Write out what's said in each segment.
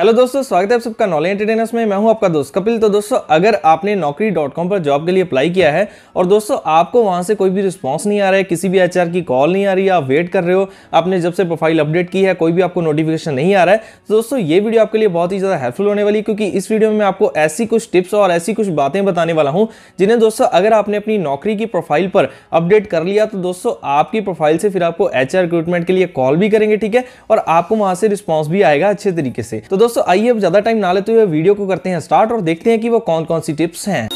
hello दोस्तों स्वागत है आप सबका नॉलेज एंटरटेनर्स में मैं हूं आपका दोस्त कपिल तो दोस्तों अगर आपने नौकरी डॉट कॉम पर जॉब के लिए अप्लाई किया है और दोस्तों आपको वहां से कोई भी रिस्पांस नहीं आ रहा है किसी भी एचआर की कॉल नहीं आ रही है आप वेट कर रहे हो आपने जब से प्रोफाइल अपडेट की है कोई भी आपको नोटिफिकेशन नहीं आ रहा है तो दोस्तों ये वीडियो आपके लिए बहुत ही ज़्यादा हेल्पफुल होने वाली क्योंकि इस वीडियो में आपको ऐसी कुछ टिप्स और ऐसी कुछ बातें बताने वाला हूँ जिन्हें दोस्तों अगर आपने अपनी नौकरी की प्रोफाइल पर अपडेट कर लिया तो दोस्तों आपकी प्रोफाइल से फिर आपको एच रिक्रूटमेंट के लिए कॉल भी करेंगे ठीक है और आपको वहाँ से रिस्पॉन्स भी आएगा अच्छे तरीके से तो दोस्तों आइए अब ज़्यादा टाइम ना लेते हुए वीडियो को करते हैं स्टार्ट और देखते हैं कि वो कौन कौन सी टिप्स हैं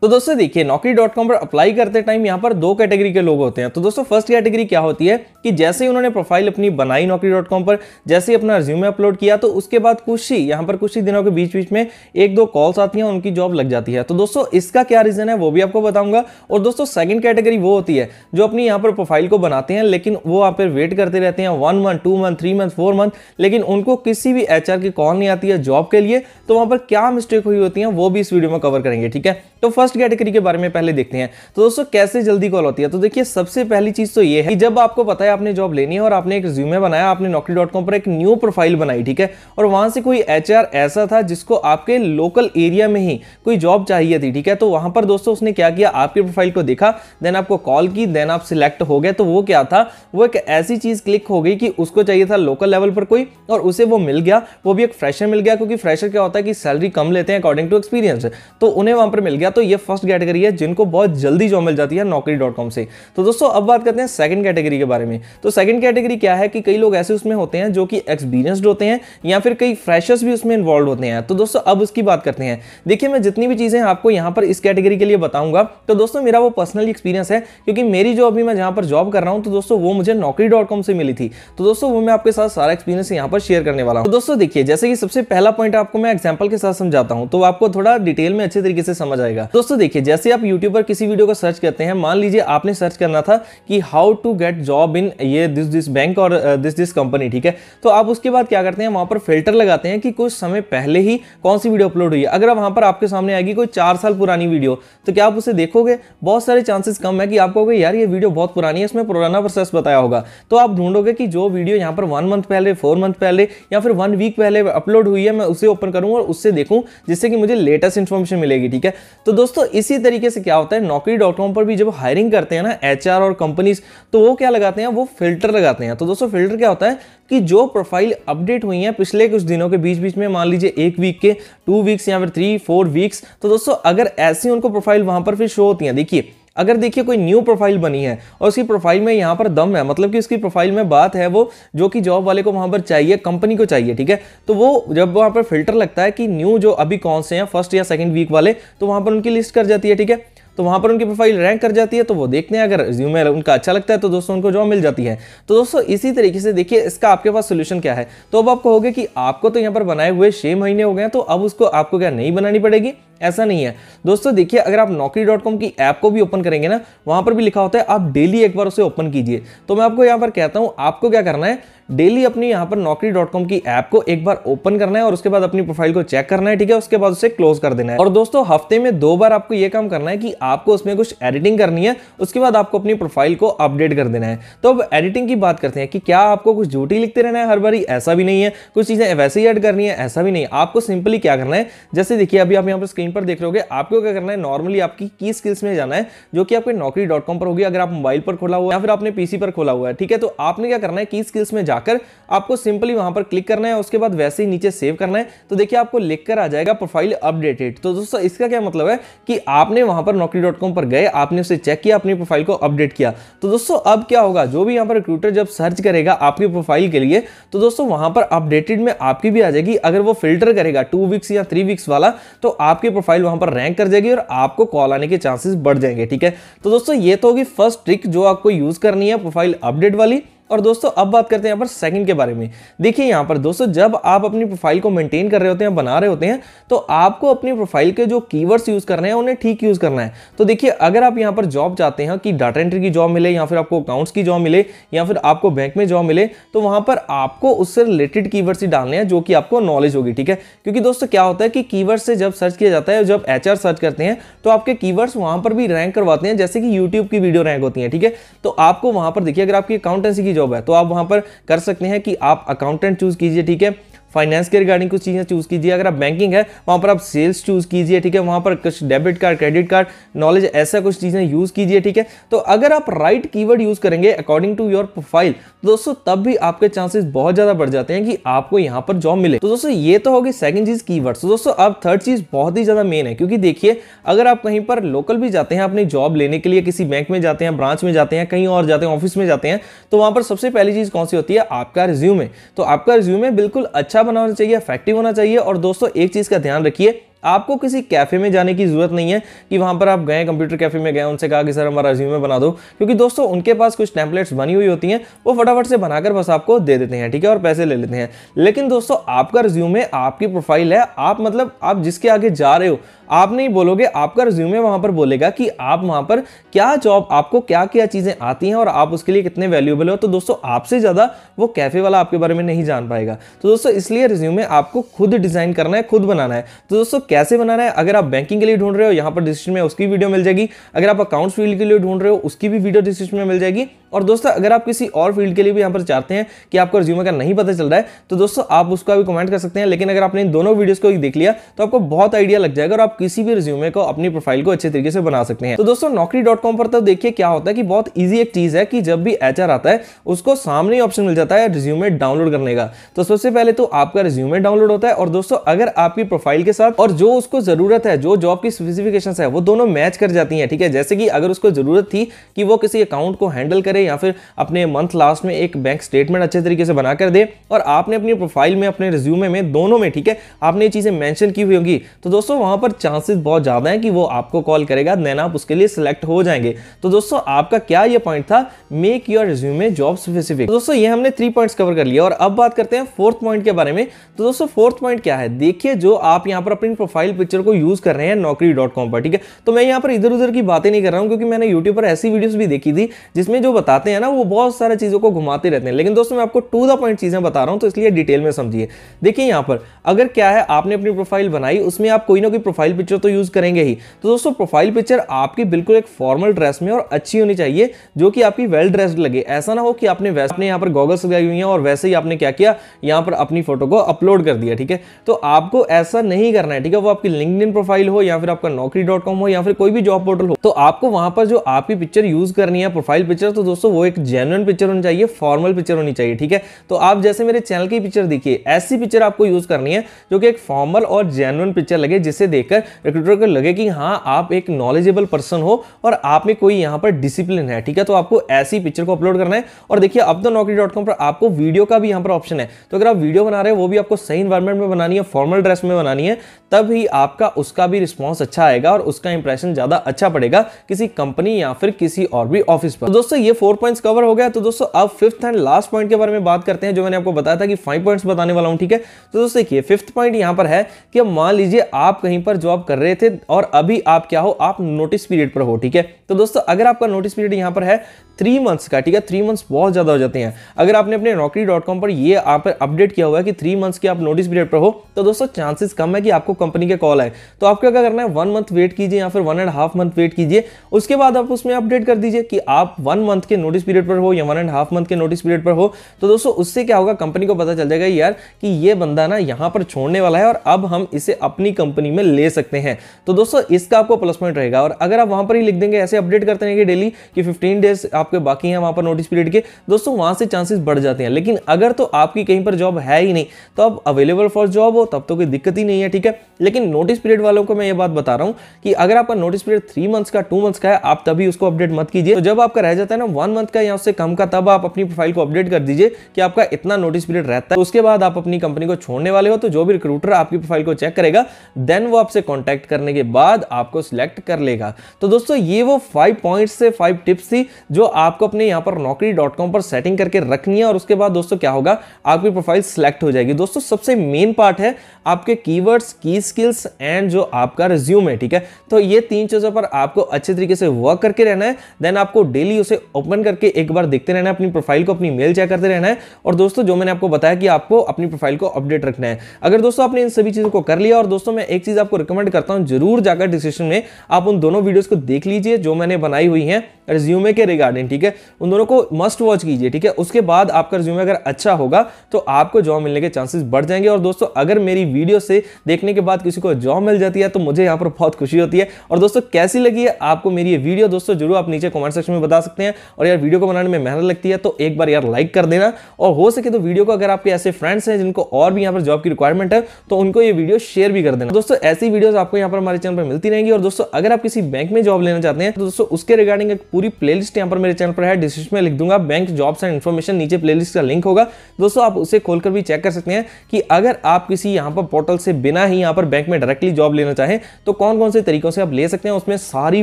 तो दोस्तों देखिए नौकरी डॉट कॉम पर अप्लाई करते टाइम यहाँ पर दो कैटेगरी के लोग होते हैं तो दोस्तों फर्स्ट कैटेगरी क्या होती है कि जैसे ही उन्होंने प्रोफाइल अपनी बनाई नौकरी डॉट कॉम पर जैसे ही अपना रिज्यूमे अपलोड किया तो उसके बाद कुछ ही यहाँ पर कुछ ही दिनों के बीच बीच में एक दो कॉल्स आती हैं उनकी जॉब लग जाती है तो दोस्तों इसका क्या रीज़न है वो भी आपको बताऊंगा और दोस्तों सेकेंड कैटेगरी वो होती है जो अपनी यहाँ पर प्रोफाइल को बनाते हैं लेकिन वो यहाँ पर वेट करते रहते हैं one month two month three month four month लेकिन उनको किसी भी एच की कॉल नहीं आती है जॉब के लिए तो वहाँ पर क्या मिस्टेक हुई होती है वो भी इस वीडियो में कवर करेंगे ठीक है तो फर्स्ट कैटेगरी के बारे में पहले देखते हैं तो दोस्तों कैसे जल्दी कॉल होती है तो देखिए सबसे पहली चीज तो ये है कि जब आपको पता है आपने जॉब लेनी है और आपने एक रिज्यूमे बनाया आपने नौकरी पर एक न्यू प्रोफाइल बनाई ठीक है और वहां से कोई एच ऐसा था जिसको आपके लोकल एरिया में ही कोई जॉब चाहिए थी ठीक है तो वहां पर दोस्तों उसने क्या किया आपकी प्रोफाइल को देखा देन आपको कॉल की देन आप सिलेक्ट हो गए तो वो क्या था वो एक ऐसी चीज क्लिक हो गई कि उसको चाहिए था लोकल लेवल पर कोई और उसे वो मिल गया वो भी एक फ्रेशर मिल गया क्योंकि फ्रेशर क्या होता है कि सैलरी कम लेते हैं अकॉर्डिंग टू एक्सपीरियंस तो उन्हें वहां पर मिल गया या तो ये फर्स्ट कैटेगरी है जिनको बहुत जल्दी जॉब मिल जाती है नौकरी से तो दोस्तों अब बात करते हैं सेकंड कैटेगरी के बारे में तो सेकंड कैटेगरी क्या है कि कई लोग ऐसे उसमें होते हैं जो कि एक्सपीरियंसड होते हैं या फिर कई फ्रेशर्स भी उसमें इन्वॉल्व होते हैं तो दोस्तों अब उसकी बात करते हैं देखिए मैं जितनी भी चीज़ें आपको यहाँ पर इस कैटेगरी के लिए बताऊंगा तो दोस्तों मेरा वो पर्सनल एक्सपीरियंस है क्योंकि मेरी जो अभी मैं जहाँ पर जॉब कर रहा हूँ तो दोस्तों वो मुझे नौकरी से मिली थी तो दोस्तों वो मैं आपके साथ सारा एक्सपीरियंस यहाँ पर शेयर करने वाला हूँ तो दोस्तों देखिए जैसे कि सबसे पहला पॉइंट आपको मैं एग्जाम्पल के साथ समझाता हूँ तो आपको थोड़ा डिटेल में अच्छे तरीके से समझ आएगा जाएगा दोस्तों देखिए जैसे आप यूट्यूब पर किसी वीडियो को सर्च करते हैं मान लीजिए आपने सर्च करना था कि how to get job in ये दिस दिस बैंक और दिस दिस कंपनी ठीक है तो आप उसके बाद क्या करते हैं वहां पर फिल्टर लगाते हैं कि कुछ समय पहले ही कौन सी वीडियो अपलोड हुई है अगर वहां पर आपके सामने आएगी कोई चार साल पुरानी वीडियो तो क्या आप उसे देखोगे बहुत सारे चांसेस कम है कि आपको यार ये वीडियो बहुत पुरानी है इसमें पुराना प्रोसेस बताया होगा तो आप ढूंढोगे कि जो वीडियो यहाँ पर वन मंथ पहले फोर मंथ पहले या फिर वन वीक पहले अपलोड हुई है मैं उसे ओपन करूँ और उससे देखूँ जिससे कि मुझे लेटेस्ट इन्फॉर्मेशन मिलेगी ठीक है तो दोस्तों इसी तरीके से क्या होता है नौकरी डॉट कॉम पर भी जब हायरिंग करते हैं ना एच और कंपनीज तो वो क्या लगाते हैं वो फिल्टर लगाते हैं तो दोस्तों फिल्टर क्या होता है कि जो प्रोफाइल अपडेट हुई है पिछले कुछ दिनों के बीच बीच में मान लीजिए एक वीक के टू वीक्स या फिर थ्री फोर वीक्स तो दोस्तों अगर ऐसी उनको प्रोफाइल वहां पर फिर शो होती है देखिए अगर देखिए कोई न्यू प्रोफाइल बनी है और उसकी प्रोफाइल में यहाँ पर दम है मतलब कि उसकी प्रोफाइल में बात है वो जो कि जॉब वाले को वहाँ पर चाहिए कंपनी को चाहिए ठीक है तो वो जब वहाँ पर फिल्टर लगता है कि न्यू जो अभी कौन से हैं फर्स्ट या सेकेंड वीक वाले तो वहाँ पर उनकी लिस्ट कर जाती है ठीक है तो वहाँ पर उनकी प्रोफाइल रैंक कर जाती है तो वो देखते हैं अगर है उनका अच्छा लगता है तो दोस्तों उनको जॉब मिल जाती है तो दोस्तों इसी तरीके से देखिए इसका आपके पास सोल्यूशन क्या है तो अब आप कहोगे कि आपको तो यहाँ पर बनाए हुए छः महीने हो गए हैं तो अब उसको आपको क्या नहीं बनानी पड़ेगी ऐसा नहीं है दोस्तों देखिए अगर आप नौकरी डॉट कॉम की ऐप को भी ओपन करेंगे ना वहां पर भी लिखा होता है आप डेली एक बार उसे ओपन कीजिए तो मैं आपको यहां पर कहता हूं आपको क्या करना है डेली अपनी यहां पर नौकरी डॉट कॉम की ऐप को एक बार ओपन करना है और उसके बाद अपनी प्रोफाइल को चेक करना है ठीक है उसके बाद उसे क्लोज कर देना है और दोस्तों हफ्ते में दो बार आपको यह काम करना है कि आपको उसमें कुछ एडिटिंग करनी है उसके बाद आपको अपनी प्रोफाइल को अपडेट कर देना है तो अब एडिटिंग की बात करते हैं कि क्या आपको कुछ झूठी लिखते रहना है हर बार ऐसा भी नहीं है कुछ चीज़ें वैसे ही एड करनी है ऐसा भी नहीं आपको सिंपली क्या करना है जैसे देखिए अभी आप यहाँ पर स्क्रीन स्क्रीन पर देख रहे होगे आपको क्या करना है नॉर्मली आपकी की स्किल्स में जाना है जो कि आपके नौकरी डॉट कॉम पर होगी अगर आप मोबाइल पर खोला हुआ या फिर आपने पीसी पर खोला हुआ है ठीक है तो आपने क्या करना है की स्किल्स में जाकर आपको सिंपली वहां पर क्लिक करना है उसके बाद वैसे ही नीचे सेव करना है तो देखिए आपको लिख कर आ जाएगा प्रोफाइल अपडेटेड तो दोस्तों इसका क्या मतलब है कि आपने वहां पर नौकरी डॉट कॉम पर गए आपने उसे चेक किया अपनी प्रोफाइल को अपडेट किया तो दोस्तों अब क्या होगा जो भी यहाँ पर रिक्रूटर जब सर्च करेगा आपकी प्रोफाइल के लिए तो दोस्तों वहां पर अपडेटेड में आपकी भी आ जाएगी अगर वो फिल्टर करेगा टू वीक्स या थ्री वीक्स वाला तो आपके प्रोफाइल वहां पर रैंक कर जाएगी और आपको कॉल आने के चांसेस बढ़ जाएंगे ठीक है तो दोस्तों ये तो होगी फर्स्ट ट्रिक जो आपको यूज करनी है प्रोफाइल अपडेट वाली और दोस्तों अब बात करते हैं यहाँ पर सेकंड के बारे में देखिए यहाँ पर दोस्तों जब आप अपनी प्रोफाइल को मेंटेन कर रहे होते हैं बना रहे होते हैं तो आपको अपनी प्रोफाइल के जो कीवर्ड्स यूज़ करने हैं उन्हें ठीक यूज़ करना है तो देखिए अगर आप यहाँ पर जॉब चाहते हैं कि डाटा एंट्री की जॉब मिले या फिर आपको अकाउंट्स की जॉब मिले या फिर आपको बैंक में जॉब मिले तो वहां पर आपको उससे रिलेटेड की ही डालने हैं जो कि आपको नॉलेज होगी ठीक है क्योंकि दोस्तों क्या होता है कि की से जब सर्च किया जाता है जब एच सर्च करते हैं तो आपके की वर्ड्स पर भी रैंक करवाते हैं जैसे कि यूट्यूब की वीडियो रैंक होती है ठीक है तो आपको वहां पर देखिए अगर आपकी अकाउंटेंसी की जॉब है तो आप वहां पर कर सकते हैं कि आप अकाउंटेंट चूज़ कीजिए ठीक है फाइनेंस के रिगार्डिंग कुछ चीज़ें चूज़ कीजिए अगर आप बैंकिंग है वहाँ पर आप सेल्स चूज़ कीजिए ठीक है वहाँ पर कुछ debit card credit card knowledge ऐसा कुछ चीज़ें यूज़ कीजिए ठीक है तो अगर आप राइट कीवर्ड यूज़ करेंगे अकॉर्डिंग टू योर प्रोफाइल दोस्तों तब भी आपके चांसेस बहुत ज़्यादा बढ़ जाते हैं कि आपको यहाँ पर जॉब मिले तो दोस्तों ये तो होगी सेकंड चीज़ की तो दोस्तों अब थर्ड चीज़ बहुत ही ज़्यादा मेन है क्योंकि देखिए अगर आप कहीं पर लोकल भी जाते हैं अपनी जॉब लेने के लिए किसी बैंक में जाते हैं ब्रांच में जाते हैं कहीं और जाते हैं ऑफिस में जाते हैं तो वहाँ पर सबसे पहली चीज़ कौन सी होती है आपका रिज्यूमे तो आपका रिज्यूमे बिल्कुल अच्छा बनाना चाहिए इफेक्टिव होना चाहिए और दोस्तों एक चीज़ का ध्यान रखिए आपको किसी कैफ़े में जाने की ज़रूरत नहीं है कि वहां पर आप गए कंप्यूटर कैफ़े में गए उनसे कहा कि सर हमारा रिज्यूमे बना दो क्योंकि दोस्तों उनके पास कुछ टैंपलेट्स बनी हुई होती हैं वो फटाफट से बनाकर बस आपको दे देते हैं ठीक है और पैसे ले लेते हैं लेकिन दोस्तों आपका रिज्यूमे आपकी प्रोफाइल है आप मतलब आप जिसके आगे जा रहे हो आप नहीं बोलोगे आपका रिज्यूमे वहां पर बोलेगा कि आप वहां पर क्या जॉब आपको क्या क्या चीज़ें आती हैं और आप उसके लिए कितने वैल्यूबल हो तो दोस्तों आपसे ज़्यादा वो कैफ़े वाला आपके बारे में नहीं जान पाएगा तो दोस्तों इसलिए रिज्यूमे आपको खुद डिज़ाइन करना है खुद बनाना है तो दोस्तों कैसे बनाना है अगर आप बैंकिंग के लिए ढूंढ रहे हो यहाँ पर डिस्क्रिप्शन में उसकी वीडियो मिल जाएगी अगर आप अकाउंट्स फील्ड के लिए ढूंढ रहे हो उसकी भी वीडियो डिस्क्रिप्शन में मिल जाएगी और दोस्तों अगर आप किसी और फील्ड के लिए भी यहाँ पर चाहते हैं कि आपको रिज्यूमर का नहीं पता चल रहा है तो दोस्तों आप उसका भी कमेंट कर सकते हैं लेकिन अगर आपने इन दोनों वीडियोज़ को देख लिया तो आपको बहुत आइडिया लग जाएगा और आप किसी भी रिज्यूमे को अपनी प्रोफाइल को अच्छे तरीके से बना सकते हैं तो दोस्तों नौकरी पर तो देखिए क्या होता है कि बहुत ईजी एक चीज़ है कि जब भी एच आता है उसको सामने ही ऑप्शन मिल जाता है रिज्यूमे डाउनलोड करने का तो सबसे पहले तो आपका रिज्यूमे डाउनलोड होता है और दोस्तों अगर आपकी प्रोफाइल के साथ और जो उसको ज़रूरत है जो जॉब की स्पेसिफिकेशन है वो दोनों मैच कर जाती हैं ठीक है जैसे कि अगर उसको ज़रूरत थी कि वो किसी अकाउंट को हैंडल करे या फिर अपने मंथ लास्ट में एक बैंक स्टेटमेंट अच्छे तरीके से बना कर दे और आपने अपनी प्रोफाइल में अपने रिज्यूमे में दोनों में ठीक है आपने ये चीज़ें मैंशन की हुई होंगी तो दोस्तों वहाँ पर चांसेस बहुत ज़्यादा हैं कि वो आपको कॉल करेगा नैन आप उसके लिए सिलेक्ट हो जाएंगे तो दोस्तों आपका क्या ये पॉइंट था make your resume job specific दोस्तों ये हमने थ्री पॉइंट्स कवर कर लिया और अब बात करते हैं फोर्थ पॉइंट के बारे में तो दोस्तों फोर्थ पॉइंट क्या है देखिए जो आप यहाँ पर अपनी प्रोफाइल पिक्चर को यूज़ कर रहे हैं नौकरी डॉट कॉम पर ठीक है तो मैं यहाँ पर इधर उधर की बातें नहीं कर रहा हूँ क्योंकि मैंने यूट्यूब पर ऐसी वीडियोस भी देखी थी जिसमें जो बताते हैं ना वो बहुत सारे चीज़ों को घुमाते रहते हैं लेकिन दोस्तों मैं आपको टू द पॉइंट चीज़ें बता रहा हूँ तो इसलिए डिटेल में समझिए देखिए यहाँ पर अगर क्या है आपने अपनी प्रोफाइल बनाई उसमें आप कोई ना कोई प्रोफाइल पिक्चर तो यूज़ करेंगे ही तो दोस्तों प्रोफाइल पिक्चर आपकी बिल्कुल एक फॉर्मल ड्रेस में और अच्छी होनी चाहिए जो कि आपकी वेल ड्रेस्ड लगे ऐसा ना हो कि आपने वैसे आपने यहाँ पर गॉगल्स लगाई हुई हैं और वैसे ही आपने क्या किया यहाँ पर अपनी फोटो को अपलोड कर दिया ठीक है तो आपको ऐसा नहीं करना है ठीक है चाहेगा वो आपकी लिंकड प्रोफाइल हो या फिर आपका नौकरी डॉट कॉम हो या फिर कोई भी जॉब पोर्टल हो तो आपको वहां पर जो आपकी पिक्चर यूज करनी है प्रोफाइल पिक्चर तो दोस्तों वो एक जेनुअन पिक्चर होनी चाहिए फॉर्मल पिक्चर होनी चाहिए ठीक है तो आप जैसे मेरे चैनल की पिक्चर देखिए ऐसी पिक्चर आपको यूज करनी है जो कि एक फॉर्मल और जेनुअन पिक्चर लगे जिसे देखकर रिक्रूटर को लगे कि हाँ आप एक नॉलेजेबल पर्सन हो और आप में कोई यहाँ पर डिसिप्लिन है ठीक है तो आपको ऐसी पिक्चर को अपलोड करना है और देखिए अब तो नौकरी डॉट कॉम पर आपको वीडियो का भी यहाँ पर ऑप्शन है तो अगर आप वीडियो बना रहे हो वो भी आपको सही इन्वायरमेंट में बनानी है फॉर्मल ड्रेस में बनानी है तब भी आपका उसका भी रिस्पॉन्स अच्छा आएगा और उसका इंप्रेशन ज़्यादा अच्छा पड़ेगा किसी कंपनी या फिर किसी और भी ऑफिस पर तो दोस्तों ये फोर पॉइंट्स कवर हो गया तो दोस्तों अब फिफ्थ एंड लास्ट पॉइंट के बारे में बात करते हैं जो मैंने आपको बताया था कि फाइव पॉइंट्स बताने वाला हूँ ठीक है तो दोस्तों देखिए फिफ्थ पॉइंट यहाँ पर है कि मान लीजिए आप कहीं पर जॉब कर रहे थे और अभी आप क्या हो आप नोटिस पीरियड पर हो ठीक है तो दोस्तों अगर आपका नोटिस पीरियड यहाँ पर है थ्री मंथ्स का ठीक है थ्री मंथ्स बहुत ज़्यादा हो जाते हैं अगर आपने अपने नौकरी डॉट कॉम पर यह आप अपडेट किया हुआ है कि थ्री मंथ्स की आप नोटिस पीरियड पर हो तो दोस्तों चांसेस कम है कि आपको कंपनी के कॉल आए तो आपको क्या करना है वन मंथ वेट कीजिए या फिर one and half month wait कीजिए उसके बाद आप उसमें अपडेट कर दीजिए कि आप वन मंथ के नोटिस पीरियड पर हो या वन एंड हाफ मंथ के नोटिस पीरियड पर हो तो दोस्तों उससे क्या होगा कंपनी को पता चल जाएगा यार कि ये बंदा ना यहाँ पर छोड़ने वाला है और अब हम इसे अपनी कंपनी में ले सकते हैं तो दोस्तों इसका आपको प्लस पॉइंट रहेगा और अगर आप वहां पर ही लिख देंगे ऐसे अपडेट करते रहेंगे डेली कि फिफ्टीन डेज आप आपके बाकी हैं वहाँ पर नोटिस पीरियड के दोस्तों वहाँ से चांसेस बढ़ जाते हैं लेकिन अगर तो आपकी कहीं पर जॉब है ही नहीं तो आप अवेलेबल फॉर जॉब हो तब तो कोई दिक्कत ही नहीं है ठीक है लेकिन नोटिस पीरियड वालों को मैं ये बात बता रहा हूँ कि अगर आपका नोटिस पीरियड थ्री मंथ्स का टू मंथ्स का है आप तभी उसको अपडेट मत कीजिए तो जब आपका रह जाता है ना वन मंथ का या उससे कम का तब आप अपनी प्रोफाइल को अपडेट कर दीजिए कि आपका इतना नोटिस पीरियड रहता है उसके बाद आप अपनी कंपनी को छोड़ने वाले हो तो जो भी रिक्रूटर आपकी प्रोफाइल को चेक करेगा देन वो आपसे कॉन्टैक्ट करने के बाद आपको सिलेक्ट कर लेगा तो दोस्तों ये वो फाइव पॉइंट्स से फाइव टिप्स थी जो आपको अपने यहाँ पर नौकरी पर सेटिंग करके रखनी है और उसके बाद दोस्तों क्या होगा आपकी प्रोफाइल सेलेक्ट हो जाएगी दोस्तों सबसे मेन पार्ट है आपके कीवर्ड्स की स्किल्स एंड जो आपका रिज्यूम है ठीक है तो ये तीन चीज़ों पर आपको अच्छे तरीके से वर्क करके रहना है देन आपको डेली उसे ओपन करके एक बार देखते रहना है अपनी प्रोफाइल को अपनी मेल चेक करते रहना है और दोस्तों जो मैंने आपको बताया कि आपको अपनी प्रोफाइल को अपडेट रखना है अगर दोस्तों आपने इन सभी चीज़ों को कर लिया और दोस्तों मैं एक चीज़ आपको रिकमेंड करता हूँ जरूर जाकर डिस्क्रिप्शन में आप उन दोनों वीडियोज़ को देख लीजिए जो मैंने बनाई हुई हैं रिज्यूमे के रिगार्डिंग ठीक है उन दोनों को मस्ट वॉच कीजिए ठीक है उसके बाद आपका रिज्यूमे अगर अच्छा होगा तो आपको जॉब मिलने के चांसेस बढ़ जाएंगे और दोस्तों अगर मेरी वीडियो से देखने के बाद किसी को जॉब मिल जाती है तो मुझे यहाँ पर बहुत खुशी होती है और दोस्तों कैसी लगी है आपको मेरी ये वीडियो दोस्तों जरूर आप नीचे कमेंट सेक्शन में बता सकते हैं और यार वीडियो को बनाने में मेहनत लगती है तो एक बार यार लाइक कर देना और हो सके तो वीडियो को अगर आपके ऐसे फ्रेंड्स हैं जिनको और भी यहाँ पर जॉब की रिक्वायरमेंट है तो उनको ये वीडियो शेयर भी कर देना दोस्तों ऐसी वीडियोज आपको यहाँ पर हमारे चैनल पर मिलती रहेंगी और दोस्तों अगर आप किसी बैंक में जॉब लेना चाहते हैं तो दोस्तों उसके रिगार्डिंग एक पूरी प्लेलिस्ट यहाँ पर मेरे चैनल पर है डिस्क्रिप्शन में लिख दूंगा बैंक जॉब्स एंड इन्फॉर्मेशन नीचे प्लेलिस्ट का लिंक होगा दोस्तों आप उसे खोलकर भी चेक कर सकते हैं कि अगर आप किसी यहाँ पर पोर्टल से बिना ही यहाँ पर बैंक में डायरेक्टली जॉब लेना चाहें तो कौन कौन से तरीकों से आप ले सकते हैं उसमें सारी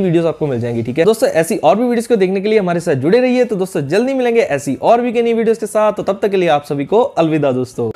वीडियोस आपको मिल जाएंगी ठीक है दोस्तों ऐसी और भी वीडियोस को देखने के लिए हमारे साथ जुड़े रहिए तो दोस्तों जल्दी मिलेंगे ऐसी और भी के नई वीडियो के साथ तो तब तक के लिए आप सभी को अलविदा दोस्तों